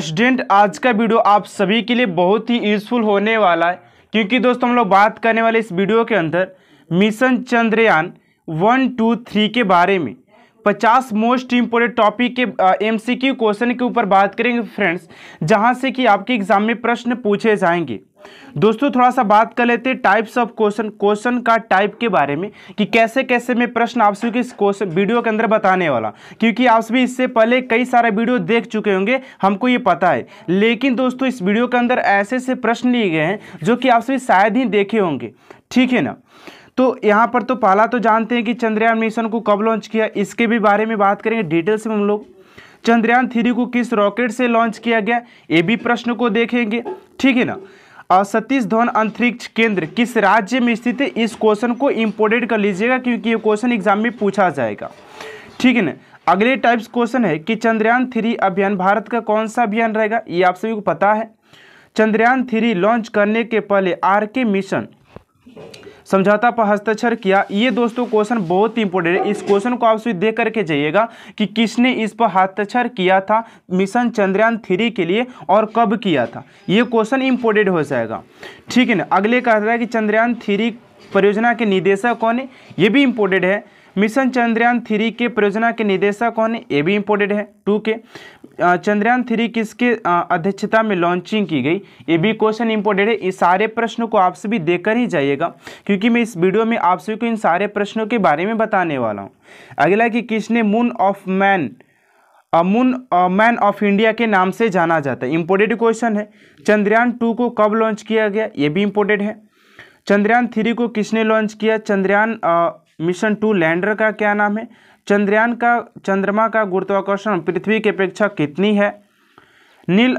student आज का video आप सभी के लिए बहुत ही यूज़फुल होने वाला है क्योंकि दोस्तों हम लोग बात करने वाले इस वीडियो के अंदर mission Chandrayaan one two three के बारे में पचास मोस्ट इम्पोर्टेंट टॉपिक के क्यू क्वेश्चन के ऊपर बात करेंगे फ्रेंड्स जहाँ से कि आपके एग्जाम में प्रश्न पूछे जाएंगे दोस्तों थोड़ा सा बात कर लेते हैं टाइप्स ऑफ क्वेश्चन क्वेश्चन का टाइप के बारे में कि कैसे कैसे मैं प्रश्न आप सभी इस क्वेश्चन वीडियो के अंदर बताने वाला क्योंकि आप सभी इससे पहले कई सारे वीडियो देख चुके होंगे हमको ये पता है लेकिन दोस्तों इस वीडियो के अंदर ऐसे ऐसे प्रश्न लिए गए हैं जो कि आप सभी शायद ही देखे होंगे ठीक है ना तो यहाँ पर तो पहला तो जानते हैं कि चंद्रयान मिशन को कब लॉन्च किया इसके भी बारे में बात करेंगे डिटेल्स में हम लोग चंद्रयान थ्री को किस रॉकेट से लॉन्च किया गया ये भी प्रश्न को देखेंगे ठीक है ना और सतीश धवन अंतरिक्ष केंद्र किस राज्य में स्थित है इस क्वेश्चन को इम्पोर्टेंट कर लीजिएगा क्योंकि ये क्वेश्चन एग्जाम में पूछा जाएगा ठीक है ना अगले टाइप्स क्वेश्चन है कि चंद्रयान थ्री अभियान भारत का कौन सा अभियान रहेगा ये आप सभी को पता है चंद्रयान थ्री लॉन्च करने के पहले आर के मिशन समझौता पर हस्ताक्षर किया ये दोस्तों क्वेश्चन बहुत ही इंपॉर्टेंट है इस क्वेश्चन को आप सिर्फ देख करके जाइएगा कि किसने इस पर हस्ताक्षर किया था मिशन चंद्रयान थ्री के लिए और कब किया था ये क्वेश्चन इंपोर्टेंट हो जाएगा ठीक है ना अगले कहा था कि चंद्रयान थ्री परियोजना के निदेशक कौन है ये भी इम्पोर्टेंट है मिशन चंद्रयान थ्री के परियोजना के निदेशक कौन है ये भी इम्पोर्टेंट है टू के चंद्रयान थ्री किसके अध्यक्षता में लॉन्चिंग की गई ये भी क्वेश्चन इम्पोर्टेंट है इस सारे प्रश्नों को आप सभी देकर ही जाइएगा क्योंकि मैं इस वीडियो में आप सभी को इन सारे प्रश्नों के बारे में बताने वाला हूँ अगला कि किसने moon of man moon man of India के नाम से जाना जाता है इम्पोर्टेंट क्वेश्चन है चंद्रयान टू को कब लॉन्च किया गया ये भी इम्पोर्टेंट है चंद्रयान थ्री को किसने लॉन्च किया चंद्रयान मिशन टू लैंडर का क्या नाम है चंद्रयान का चंद्रमा का गुरुत्वाकर्षण पृथ्वी की अपेक्षा कितनी है नील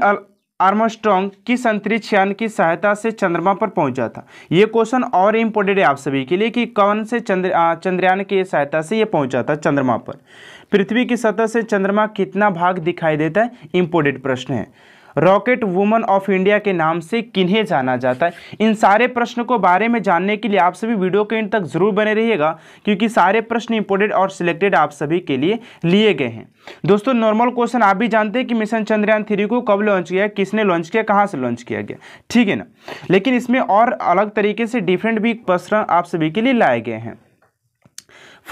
आर्मस्ट्रॉन्ग किस अंतरिक्ष यान की सहायता से चंद्रमा पर पहुंचा था ये क्वेश्चन और इम्पोर्टेंट है आप सभी के लिए कि कौन से चंद्र चंद्रयान की सहायता से ये पहुंचा था चंद्रमा पर पृथ्वी की सतह से चंद्रमा कितना भाग दिखाई देता है इम्पोर्टेंट प्रश्न है रॉकेट वुमन ऑफ इंडिया के नाम से किन्हें जाना जाता है इन सारे प्रश्नों को बारे में जानने के लिए आप सभी वीडियो के इन तक जरूर बने रहिएगा क्योंकि सारे प्रश्न इंपोर्टेड और सिलेक्टेड आप सभी के लिए लिए गए हैं दोस्तों नॉर्मल क्वेश्चन आप भी जानते हैं कि मिशन चंद्रयान थ्री को कब लॉन्च किया किसने लॉन्च किया कहाँ से लॉन्च किया गया ठीक है ना लेकिन इसमें और अलग तरीके से डिफरेंट भी प्रश्न आप सभी के लिए लाए गए हैं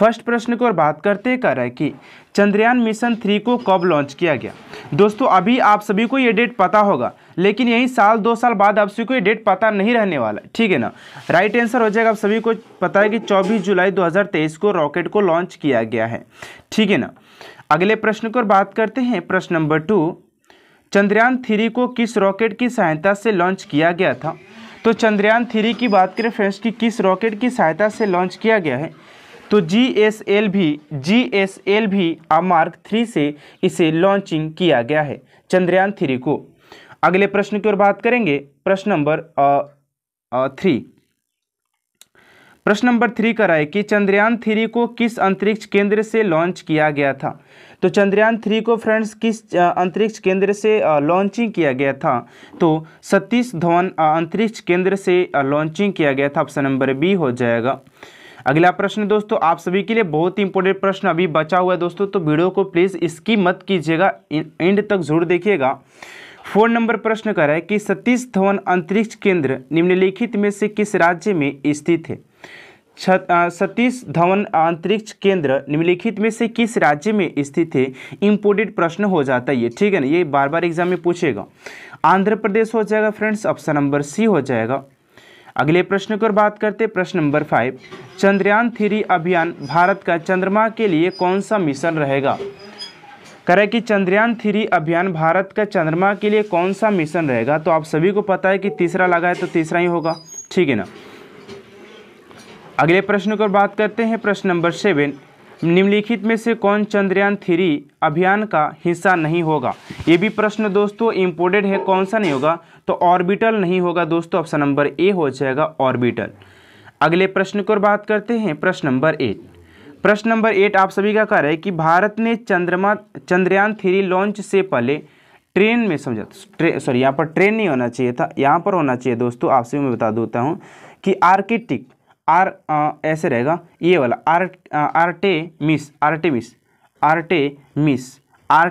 फर्स्ट प्रश्न की ओर बात करते कर रहे कि चंद्रयान मिशन थ्री को कब लॉन्च किया गया दोस्तों अभी आप सभी को ये डेट पता होगा लेकिन यही साल दो साल बाद आप सभी को ये डेट पता नहीं रहने वाला है ठीक है ना राइट आंसर हो जाएगा आप सभी को पता है कि 24 जुलाई 2023 को रॉकेट को लॉन्च किया गया है ठीक है ना अगले प्रश्न की ओर बात करते हैं प्रश्न नंबर टू चंद्रयान थ्री को किस रॉकेट की सहायता से लॉन्च किया गया था तो चंद्रयान थ्री की बात करें फ्रेंड्स कि किस रॉकेट की सहायता से लॉन्च किया गया है तो जी S L V G S L V mark three से इसे लॉन्चिंग किया गया है चंद्रयान थ्री को अगले प्रश्न की ओर बात करेंगे प्रश्न नंबर थ्री प्रश्न नंबर थ्री का है कि चंद्रयान थ्री को किस अंतरिक्ष केंद्र से लॉन्च किया गया था तो चंद्रयान थ्री को फ्रेंड्स किस अंतरिक्ष केंद्र से लॉन्चिंग किया गया था तो सतीश धवन अंतरिक्ष केंद्र से लॉन्चिंग किया गया था ऑप्शन नंबर बी हो जाएगा अगला प्रश्न दोस्तों आप सभी के लिए बहुत ही इंपॉर्टेंट प्रश्न अभी बचा हुआ है दोस्तों तो वीडियो को प्लीज़ इसकी मत कीजिएगा एंड तक जरूर देखिएगा फोन नंबर प्रश्न कर रहा है कि सतीश धवन अंतरिक्ष केंद्र निम्नलिखित में से किस राज्य में स्थित है सतीश धवन अंतरिक्ष केंद्र निम्नलिखित में से किस राज्य में स्थित है इम्पोर्टेंट प्रश्न हो जाता है ये ठीक है ना ये बार बार एग्जाम में पूछेगा आंध्र प्रदेश हो जाएगा फ्रेंड्स ऑप्शन नंबर सी हो जाएगा अगले प्रश्न की ओर बात करते प्रश्न नंबर फाइव चंद्रयान थ्री अभियान भारत का चंद्रमा के लिए कौन सा मिशन रहेगा करें कि चंद्रयान थ्री अभियान भारत का चंद्रमा के लिए कौन सा मिशन रहेगा तो आप सभी को पता है कि तीसरा लगा है तो तीसरा ही होगा ठीक है ना अगले प्रश्न को बात करते हैं प्रश्न नंबर सेवन निम्नलिखित में से कौन चंद्रयान थ्री अभियान का हिस्सा नहीं होगा ये भी प्रश्न दोस्तों इम्पोर्टेड है कौन सा नहीं होगा तो ऑर्बिटल नहीं होगा दोस्तों ऑप्शन नंबर ए हो जाएगा ऑर्बिटल अगले प्रश्न को बात करते हैं प्रश्न नंबर एट प्रश्न नंबर एट आप सभी का कह रहे कि भारत ने चंद्रमा चंद्रयान थ्री लॉन्च से पहले ट्रेन में समझा ट्रे, सॉरी यहाँ पर ट्रेन नहीं होना चाहिए था यहाँ पर होना चाहिए दोस्तों आप सभी मैं बता देता हूँ कि आर्किटिक आर आ, ऐसे रहेगा ये वाला आर टे मिस टे मिस टे मिस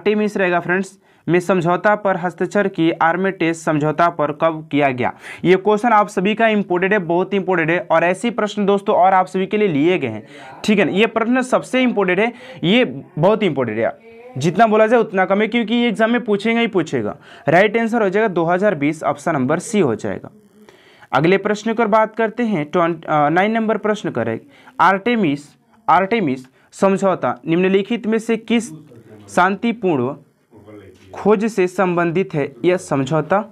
टे मिस रहेगा फ्रेंड्स में समझौता पर हस्ताक्षर की आर्मेटेस समझौता पर कब किया गया ये क्वेश्चन आप सभी का इंपोर्टेंट है बहुत इंपोर्टेंट है और ऐसे प्रश्न दोस्तों और आप सभी के लिए लिए गए हैं ठीक है ना ये प्रश्न सबसे इंपोर्टेंट है ये बहुत इंपोर्टेंट है जितना बोला जाए उतना कम है क्योंकि ये एग्जाम में पूछेगा ही पूछेगा राइट आंसर हो जाएगा 2020 ऑप्शन नंबर सी हो जाएगा अगले प्रश्न कर बात करते हैं नाइन नंबर प्रश्न करें आर्टेमिस आर्टेमिस समझौता निम्नलिखित में से किस शांतिपूर्ण खोज से संबंधित है यह समझौता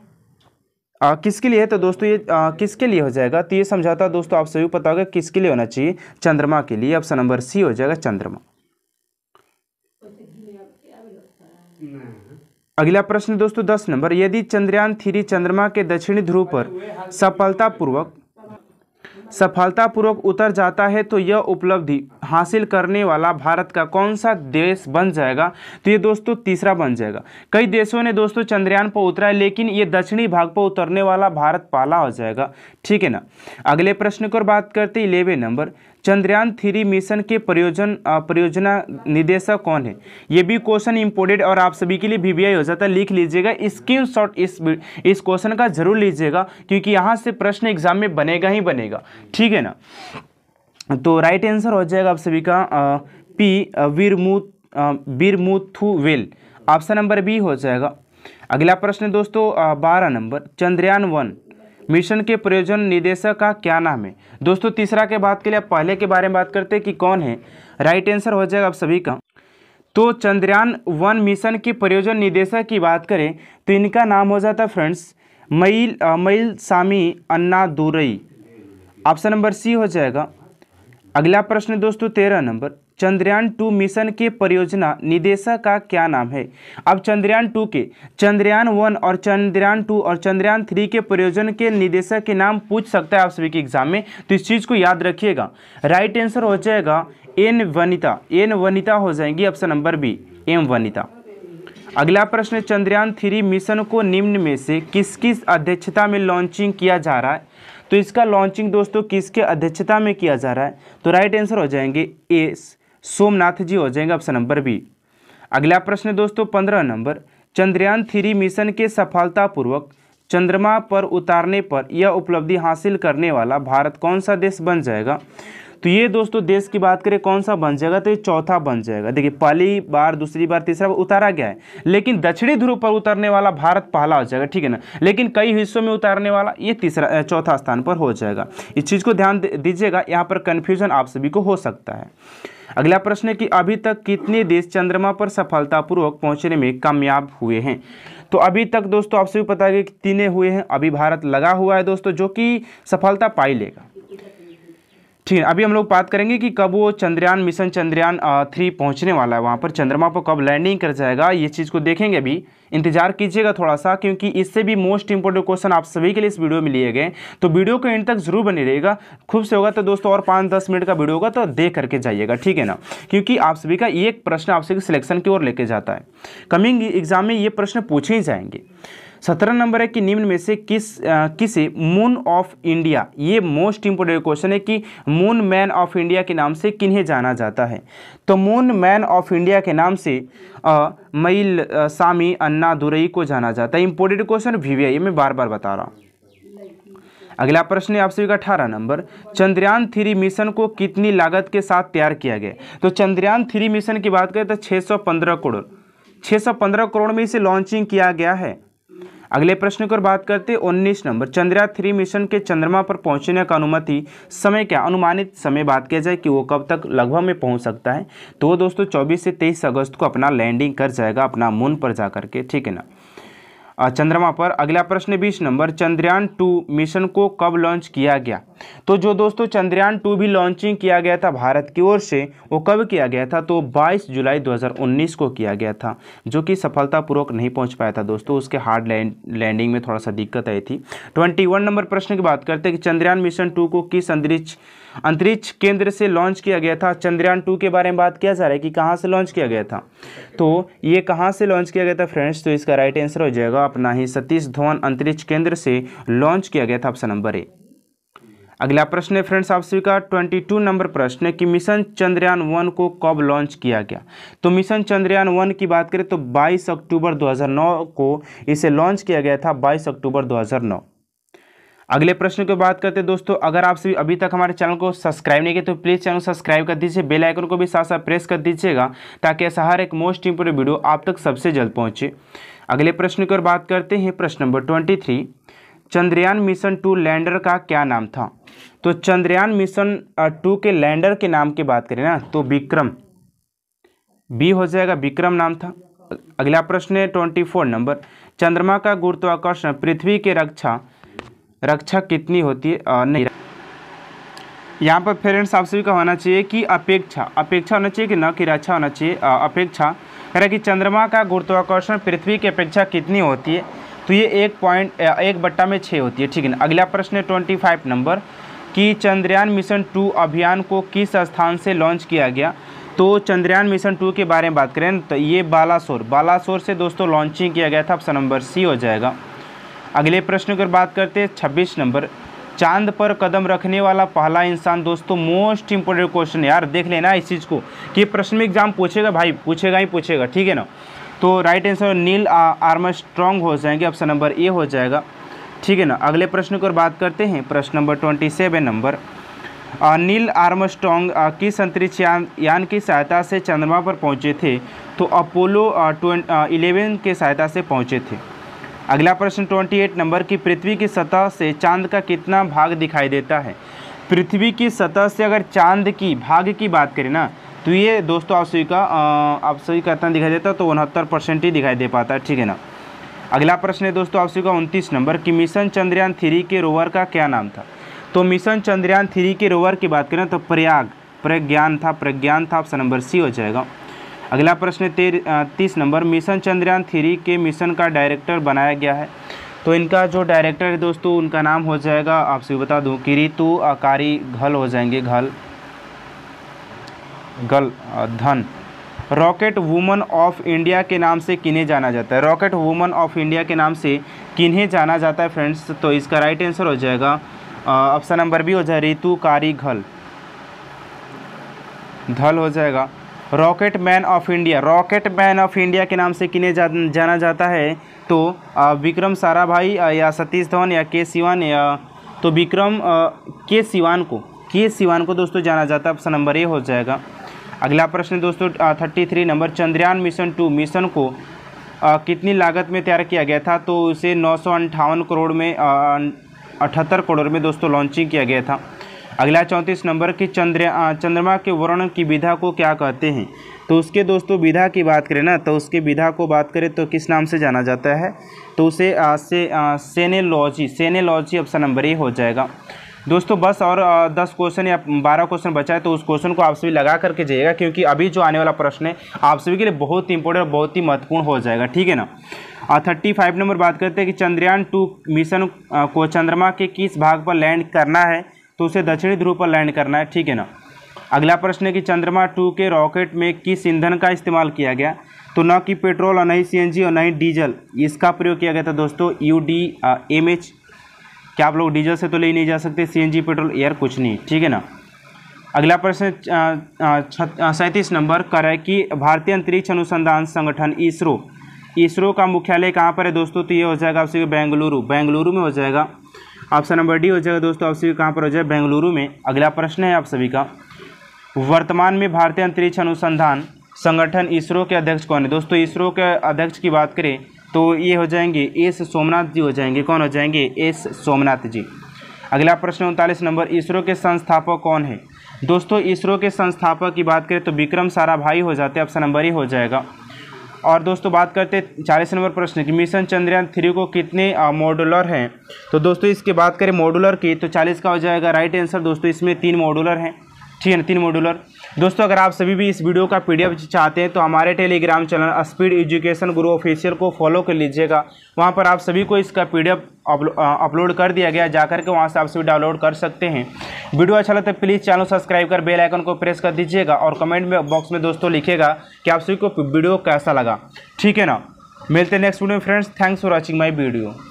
आ, किसके लिए है तो दोस्तों ये आ, किसके लिए हो जाएगा तो ये समझौता दोस्तों आप सभी पता होगा किसके लिए होना चाहिए चंद्रमा के लिए ऑप्शन नंबर सी हो जाएगा चंद्रमा अगला प्रश्न दोस्तों दस नंबर यदि चंद्रयान थ्री चंद्रमा के दक्षिणी ध्रुव पर सफलतापूर्वक सफलतापूर्वक उतर जाता है तो यह उपलब्धि हासिल करने वाला भारत का कौन सा देश बन जाएगा तो ये दोस्तों तीसरा बन जाएगा कई देशों ने दोस्तों चंद्रयान पर उतरा है लेकिन ये दक्षिणी भाग पर उतरने वाला भारत पाला हो जाएगा ठीक है ना अगले प्रश्न को बात करते eleven number Chandrayaan three mission के प्रयोजन परियोजना निदेशक कौन है ये भी क्वेश्चन इंपोर्टेड और आप सभी के लिए वी हो जाता है लिख लीजिएगा स्क्रीन इस इस क्वेश्चन का जरूर लीजिएगा क्योंकि यहाँ से प्रश्न एग्जाम में बनेगा ही बनेगा ठीक है ना तो राइट आंसर हो जाएगा आप सभी का आ, P Veeramuthu Vel option number B हो जाएगा अगला प्रश्न दोस्तों बारह नंबर चंद्रयान वन मिशन के प्रयोजन निदेशक का क्या नाम है दोस्तों तीसरा के बात के लिए पहले के बारे में बात करते हैं कि कौन है राइट आंसर हो जाएगा आप सभी का तो चंद्रयान वन मिशन के प्रयोजन निदेशक की बात करें तो इनका नाम हो जाता है friends Mayil Mylswamy Annadurai option number C हो जाएगा अगला प्रश्न दोस्तों तेरह नंबर चंद्रयान टू मिशन के परियोजना निदेशक का क्या नाम है अब चंद्रयान टू के चंद्रयान वन और चंद्रयान टू और चंद्रयान थ्री के प्रयोजन के निदेशक के नाम पूछ सकता है आप सभी के एग्जाम में तो इस चीज़ को याद रखिएगा राइट आंसर हो जाएगा एन वनिता एन वनिता हो जाएंगी option number B M Vanitha अगला प्रश्न चंद्रयान थ्री मिशन को निम्न में से किस किस अध्यक्षता में लॉन्चिंग किया जा रहा है तो इसका लॉन्चिंग दोस्तों किसके अध्यक्षता में किया जा रहा है तो राइट आंसर हो जाएंगे एस सोमनाथ जी हो जाएंगे ऑप्शन नंबर बी अगला प्रश्न दोस्तों पंद्रह नंबर चंद्रयान थ्री मिशन के सफलतापूर्वक चंद्रमा पर उतारने पर यह उपलब्धि हासिल करने वाला भारत कौन सा देश बन जाएगा तो ये दोस्तों देश की बात करें कौन सा बन जाएगा तो ये चौथा बन जाएगा देखिए पहली बार दूसरी बार तीसरा बार उतारा गया है लेकिन दक्षिणी ध्रुव पर उतरने वाला भारत पहला हो जाएगा ठीक है ना लेकिन कई हिस्सों में उतारने वाला ये तीसरा चौथा स्थान पर हो जाएगा इस चीज़ को ध्यान दीजिएगा यहाँ पर कन्फ्यूजन आप सभी को हो सकता है अगला प्रश्न है कि अभी तक कितने देश चंद्रमा पर सफलतापूर्वक पहुंचने में कामयाब हुए हैं तो अभी तक दोस्तों आप सभी पता है कि तीने हुए हैं अभी भारत लगा हुआ है दोस्तों जो कि सफलता पाई लेगा ठीक है अभी हम लोग बात करेंगे कि कब वो चंद्रयान मिशन चंद्रयान थ्री पहुंचने वाला है वहाँ पर चंद्रमा पर कब लैंडिंग कर जाएगा ये चीज़ को देखेंगे अभी इंतजार कीजिएगा थोड़ा सा क्योंकि इससे भी मोस्ट इंपॉर्टेंट क्वेश्चन आप सभी के लिए इस वीडियो में लिए गए तो वीडियो को एंड तक जरूर बनी रहेगा खूब से होगा तो दोस्तों और पाँच दस मिनट का वीडियो होगा तो देख करके जाइएगा ठीक है ना क्योंकि आप सभी का एक प्रश्न आपसे सिलेक्शन की ओर लेके जाता है कमिंग एग्जाम में ये प्रश्न पूछे ही जाएंगे सत्रह नंबर है कि निम्न में से किस आ, किसे मून ऑफ इंडिया ये मोस्ट इंपोर्टेंट क्वेश्चन है कि मून मैन ऑफ इंडिया के नाम से किन्हें जाना जाता है तो मून मैन ऑफ इंडिया के नाम से मईल सामी अन्ना दुरई को जाना जाता है इंपोर्टेंट क्वेश्चन वी मैं बार बार बता रहा हूँ अगला प्रश्न है आप अठारह नंबर चंद्रयान थ्री मिशन को कितनी लागत के साथ तैयार किया गया तो चंद्रयान थ्री मिशन की बात करें तो 615 करोड़ 615 करोड़ में इसे लॉन्चिंग किया गया है अगले प्रश्न की बात करते हैं उन्नीस नंबर चंद्रया थ्री मिशन के चंद्रमा पर पहुंचने का अनुमति समय क्या अनुमानित समय बात किया जाए कि वो कब तक लगभग में पहुंच सकता है तो वो दोस्तों चौबीस से तेईस अगस्त को अपना लैंडिंग कर जाएगा अपना मून पर जा करके ठीक है ना चंद्रमा पर अगला प्रश्न बीस नंबर चंद्रयान टू मिशन को कब लॉन्च किया गया तो जो दोस्तों चंद्रयान टू भी लॉन्चिंग किया गया था भारत की ओर से वो कब किया गया था तो 22 जुलाई 2019 को किया गया था जो कि सफलतापूर्वक नहीं पहुंच पाया था दोस्तों उसके हार्ड लैंडिंग में थोड़ा सा दिक्कत आई थी 21 नंबर प्रश्न की बात करते हैं कि चंद्रयान मिशन टू को किस अंतरिक्ष अंतरिक्ष केंद्र से लॉन्च किया गया था चंद्रयान टू के बारे में बात किया जा रहा है कि कहाँ से लॉन्च किया गया था तो ये कहाँ से लॉन्च किया गया था फ्रेंड्स तो इसका राइट आंसर हो जाएगा अपना ही सतीश धवन अंतरिक्ष केंद्र से लॉन्च किया गया था ऑप्शन नंबर ए अगला प्रश्न है फ्रेंड्स आप सभी का 22 नंबर प्रश्न है कि मिशन चंद्रयान वन को कब लॉन्च किया गया तो मिशन चंद्रयान वन की बात करें तो 22 अक्टूबर 2009 को इसे लॉन्च किया गया था 22 अक्टूबर 2009 अगले प्रश्न की बात करते हैं दोस्तों अगर आप सभी अभी तक हमारे चैनल को सब्सक्राइब नहीं किए तो प्लीज़ चैनल सब्सक्राइब कर दीजिए बेल आइकन को भी साथ साथ प्रेस कर दीजिएगा ताकि ऐसा हर एक मोस्ट इंपोर्टेंट वीडियो आप तक सबसे जल्द पहुंचे अगले प्रश्न की ओर बात करते हैं प्रश्न number twenty three Chandrayaan mission two lander का क्या नाम था तो चंद्रयान मिशन टू के लैंडर के नाम की बात करें ना तो विक्रम बी हो जाएगा विक्रम नाम था अगला प्रश्न है ट्वेंटी फोर नंबर चंद्रमा का गुरुत्वाकर्षण पृथ्वी के रक्षा रक्षा कितनी होती है नहीं यहाँ पर फ्रेंड्स आप सभी का होना चाहिए कि अपेक्षा अपेक्षा होना चाहिए कि न कि रक्षा होना चाहिए अपेक्षा कह रहा कि चंद्रमा का गुरुत्वाकर्षण पृथ्वी की अपेक्षा कितनी होती है तो ये एक पॉइंट एक बट्टा में छः होती है ठीक है ना अगला प्रश्न है ट्वेंटी फाइव नंबर कि चंद्रयान मिशन टू अभियान को किस स्थान से लॉन्च किया गया तो चंद्रयान मिशन टू के बारे में बात करें तो ये बालासोर बालासोर से दोस्तों लॉन्चिंग किया गया था ऑप्शन नंबर सी हो जाएगा अगले प्रश्न की बात करते हैं छब्बीस नंबर चांद पर कदम रखने वाला पहला इंसान दोस्तों मोस्ट इंपॉर्टेंट क्वेश्चन यार देख लेना इस चीज़ को कि प्रश्न में एग्जाम पूछेगा भाई पूछेगा ही पूछेगा ठीक है ना तो right answer Neil Armstrong हो जाएंगे ऑप्शन नंबर ए हो जाएगा ठीक है ना अगले प्रश्न की ओर बात करते हैं प्रश्न number twenty seven number Neil Armstrong किस अंतरिक्ष यान यान की सहायता से चंद्रमा पर पहुंचे थे तो अपोलो इलेवन के सहायता से पहुंचे थे अगला प्रश्न ट्वेंटी एट नंबर की पृथ्वी की सतह से चांद का कितना भाग दिखाई देता है पृथ्वी की सतह से अगर चांद की भाग की बात करें ना तो ये दोस्तों आप सभी का आप सभी का इतना दिखाई देता है तो उनहत्तर परसेंट ही दिखाई दे पाता है ठीक है ना अगला प्रश्न है दोस्तों आप सभी का उनतीस नंबर कि मिशन चंद्रयान थ्री के रोवर का क्या नाम था तो मिशन चंद्रयान थ्री के रोवर की बात करें तो प्रयाग प्रज्ञान था प्रज्ञान था ऑप्शन नंबर सी हो जाएगा अगला प्रश्न तेर तीस नंबर मिशन चंद्रयान थ्री के मिशन का डायरेक्टर बनाया गया है तो इनका जो डायरेक्टर है दोस्तों उनका नाम हो जाएगा आपसे बता दूं कि ऋतु आकारी घल हो जाएंगे घल गल धन रॉकेट वुमन ऑफ इंडिया के नाम से किन्हें जाना जाता है रॉकेट वुमन ऑफ इंडिया के नाम से किन्हें जाना जाता है फ्रेंड्स तो इसका राइट आंसर हो जाएगा ऑप्शन नंबर बी हो जाए रितु कारी घल धल हो जाएगा rocket man of India rocket man of India के नाम से किन्हें जा, जाना जाता है तो विक्रम साराभाई या सतीश धवन या के सिवान या तो विक्रम के सिवान को के सिवान को दोस्तों जाना जाता है ऑप्शन नंबर ए हो जाएगा अगला प्रश्न दोस्तों thirty three number Chandrayaan mission two mission को आ, कितनी लागत में तैयार किया गया था तो उसे नौ करोड़ में अं, अठहत्तर करोड़ में दोस्तों लॉन्चिंग किया गया था अगला चौंतीस नंबर की चंद्र चंद्रमा के वर्ण की विधा को क्या कहते हैं तो उसके दोस्तों विधा की बात करें ना तो उसके विधा को बात करें तो किस नाम से जाना जाता है तो उसे आ, से आ, सेनेलॉजी सेनेलॉजी ऑप्शन नंबर ए हो जाएगा दोस्तों बस और दस क्वेश्चन या बारह क्वेश्चन बचा है तो उस क्वेश्चन को आप सभी लगा करके जाइएगा क्योंकि अभी जो आने वाला प्रश्न है आप सभी के लिए बहुत ही इंपॉर्टेंट और बहुत ही महत्वपूर्ण हो जाएगा ठीक है ना और थर्टी फाइव नंबर बात करते हैं कि चंद्रयान टू मिशन को चंद्रमा के किस भाग पर लैंड करना है तो उसे दक्षिणी ध्रुव पर लैंड करना है ठीक है ना अगला प्रश्न है कि चंद्रमा टू के रॉकेट में किस ईंधन का इस्तेमाल किया गया तो न कि पेट्रोल और सी ही सी और नई ही डीजल इसका प्रयोग किया गया था दोस्तों यू डी एम एच क्या आप लोग डीजल से तो ले नहीं जा सकते सीएनजी पेट्रोल एयर कुछ नहीं ठीक है ना अगला प्रश्न सैंतीस नंबर कर है कि भारतीय अंतरिक्ष अनुसंधान संगठन इसरो इसरो का मुख्यालय कहाँ पर है दोस्तों तो ये हो जाएगा आपसे बेंगलुरु बेंगलुरु में हो जाएगा ऑप्शन नंबर डी हो जाएगा दोस्तों आपसे कहाँ पर हो जाएगा बेंगलुरु में अगला प्रश्न है आप सभी का वर्तमान में भारतीय अंतरिक्ष अनुसंधान संगठन इसरो के अध्यक्ष कौन है दोस्तों इसरो के अध्यक्ष की बात करें तो ये हो जाएंगे एस सोमनाथ जी हो जाएंगे कौन हो जाएंगे एस सोमनाथ जी अगला प्रश्न उनतालीस नंबर इसरो के संस्थापक कौन है दोस्तों इसरो के संस्थापक की बात करें तो विक्रम साराभाई हो जाते ऑप्शन नंबर ही हो जाएगा और दोस्तों बात करते हैं चालीस नंबर प्रश्न की मिशन चंद्रयान थ्री को कितने मॉडुलर हैं तो दोस्तों इसकी बात करें मॉडुलर की तो चालीस का हो जाएगा राइट आंसर दोस्तों इसमें तीन मॉडुलर हैं ठीक है ना तीन मॉड्यूलर दोस्तों अगर आप सभी भी इस वीडियो का पीडीएफ चाहते हैं तो हमारे Telegram channel speed education Guru official को फॉलो कर लीजिएगा वहाँ पर आप सभी को इसका पीडीएफ अपलोड कर दिया गया जाकर के वहाँ से आप सभी डाउनलोड कर सकते हैं वीडियो अच्छा लगता है प्लीज़ चैनल सब्सक्राइब कर बेल आइकन को प्रेस कर दीजिएगा और कमेंट में बॉक्स में दोस्तों लिखेगा कि आप सभी को वीडियो कैसा लगा ठीक है ना मिलते हैं नेक्स्ट वीडियो में friends thanks for watching my video